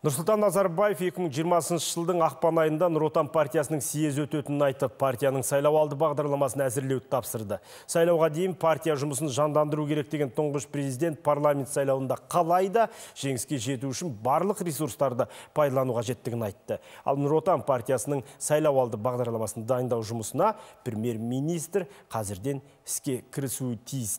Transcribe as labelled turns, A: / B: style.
A: Нұрсұлтан Назарбаев 2020 жылдың ақпан айында Нұротан партиясының съезі өтетінін айтып, партияның сайлау алды бағдарламасын әзірлеуді тапсырды. Сайлауға дейін партия жұмысын жандандыру керек деген тұңғыш президент парламент сайлауында қалайда жеңіске жету үшін барлық ресурстарды пайдалану жеттігін айтты. Ал Нұротан партиясының сайлау алды бағдарламасын дайындау жұмысына премьер-министр қазірден іске кірісуі тиіс